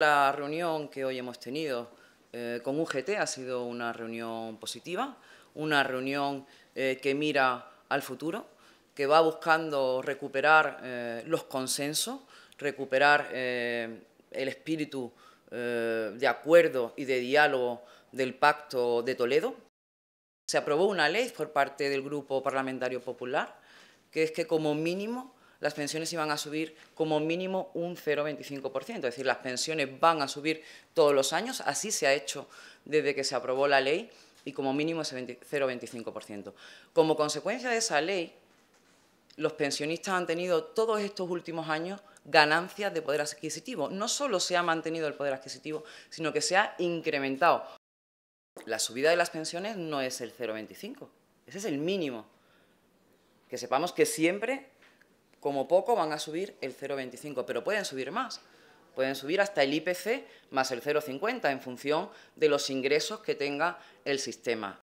La reunión que hoy hemos tenido eh, con UGT ha sido una reunión positiva, una reunión eh, que mira al futuro, que va buscando recuperar eh, los consensos, recuperar el espíritu de acuerdo y de diálogo del Pacto de Toledo. Se aprobó una ley por parte del Grupo Parlamentario Popular, que es que como mínimo las pensiones iban a subir como mínimo un 0,25%, es decir, las pensiones van a subir todos los años, así se ha hecho desde que se aprobó la ley y como mínimo ese 0,25%. Como consecuencia de esa ley, los pensionistas han tenido todos estos últimos años ganancias de poder adquisitivo. No solo se ha mantenido el poder adquisitivo, sino que se ha incrementado. La subida de las pensiones no es el 0,25, ese es el mínimo. Que sepamos que siempre como poco van a subir el 0,25, pero pueden subir más. Pueden subir hasta el IPC más el 0,50 en función de los ingresos que tenga el sistema.